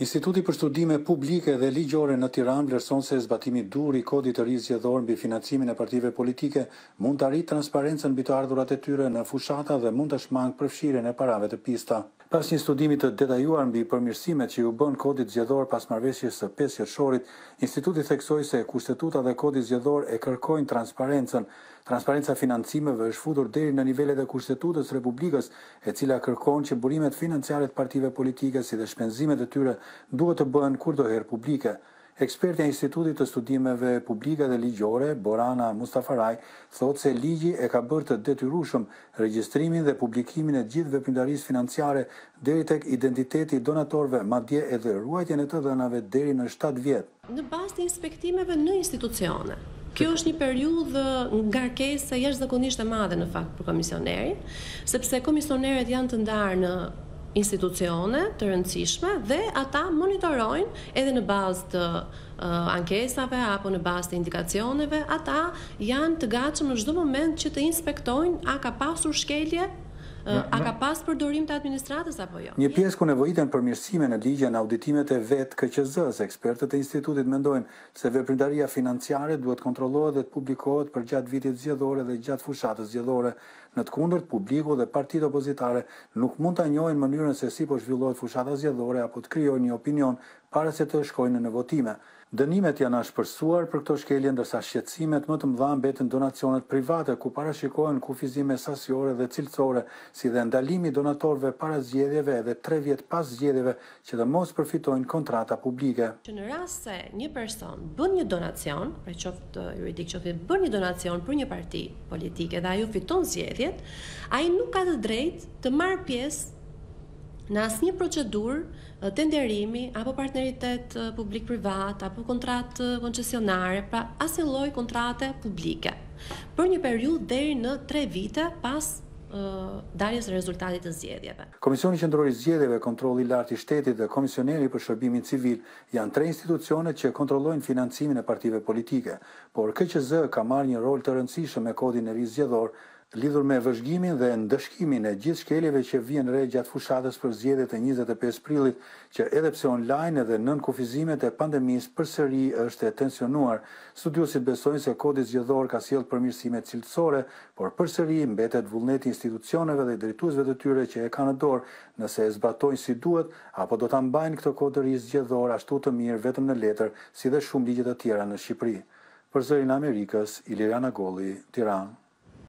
Instituti për studime publike dhe ligjore në Tiranë vlerëson se zbatimi dur i kodit të ri zgjedhor mbi financimin e partive politike mund të arrit transparencën mbi të ardhurat e tyre në fushata dhe mund të shmang përfshirjen e parave të pista. Pas një studimi të detajuar mbi përmirësimet që ju bën kodit zgjedhor pas marrëveshjes së 5 qershorit, instituti theksoi se kushtetuta dhe kodi zgjedhor e kërkojnë transparencën. Transparenca financimeve është futur deri në nivelet e kushtetutës republikës, e cila kërkon që burimet financiare të partive politike si dhe shpenzimet e tyre duhet të bëhen kurdoherë publike. Ekspertja Institutit të Studimeve Publike dhe Ligjore, Borana Mustafaraj, thotë se ligji e ka bërë të detyrushëm regjistrimin dhe publikimin e gjithë veprimtarisë financiare deri tek identiteti donatorëve, madje edhe ruajtjen e të dhënave deri në 7 vjet. Në bazë të inspektimeve në institucione, Kjo është një periudhë ngarkese jashtëzakonisht e madhe në fakt për komisionerin, sepse komisionerët janë të ndarë në institucione të rëndësishme dhe ata monitorojnë edhe në bazë të uh, ankesave apo në bazë të indikacioneve, ata janë të gatshëm në çdo moment që të inspektojnë a ka pasur shkelje A ka pas përdorim të administratës apo jo? Një pjesë ku nevojiten mirësime në ligje në auditimet e vetë KQZ-s, ekspertët e institutit mendojnë se veprimtaria financiare duhet kontrollohet dhe të publikohet për gjatë vitit zgjedhore dhe gjatë fushatës zgjedhore. Në të kundërt, publiku dhe partitë opozitare nuk mund ta njohin mënyrën se si po zhvillohet fushata zgjedhore apo të krijojnë një opinion para se të shkojnë në votime. Dënimet janë ashpërsuar për këto shkelje ndërsa shqetësimet më të mëdha mbeten donacionet private ku parashikohen kufizime sasiore dhe cilësore, si dhe ndalimi donatorëve para zgjedhjeve edhe 3 vjet pas zgjedhjeve që të mos përfitojnë kontrata publike. Që në rast se një person bën një donacion, pra qoftë uh, juridik qoftë bën një donacion për një parti politike dhe ajo fiton zgjedhjet, ai nuk ka të drejtë të marr pjesë Në asnjë procedurë eh, tenderimi apo partneritet eh, publik-privat apo kontratë eh, koncesionare, pra asnjë lloj kontrate publike për një periudhë deri në 3 vite pas daljes e rezultatit të zgjedhjeve. Komisioni Qendror i Zgjedhjeve, Kontrolli i Lartë i Shtetit dhe Komisioneri për Shërbimin Civil janë tre institucionet që kontrollojnë financimin e partive politike, por KQZ ka marrë një rol të rëndësishëm me kodin e ri zgjedhor lidhur me vëzhgimin dhe ndëshkimin e gjithë shkeljeve që vjen re gjatë fushatës për zjedet e 25 prillit, që edhe pse online edhe nën kufizimet e pandemisë për sëri është e tensionuar. Studiosit besojnë se kodit zjedhor ka sjellë përmirësime cilësore, por për sëri mbetet vullneti institucioneve dhe drejtuzve të tyre që e ka në dorë nëse e zbatojnë si duhet, apo do të mbajnë këtë kodëri zjedhor ashtu të mirë vetëm në letër, si dhe shumë ligjet e tjera në Shqipëri. Për zërin Amerikës, Ilirana Golli, Tiranë.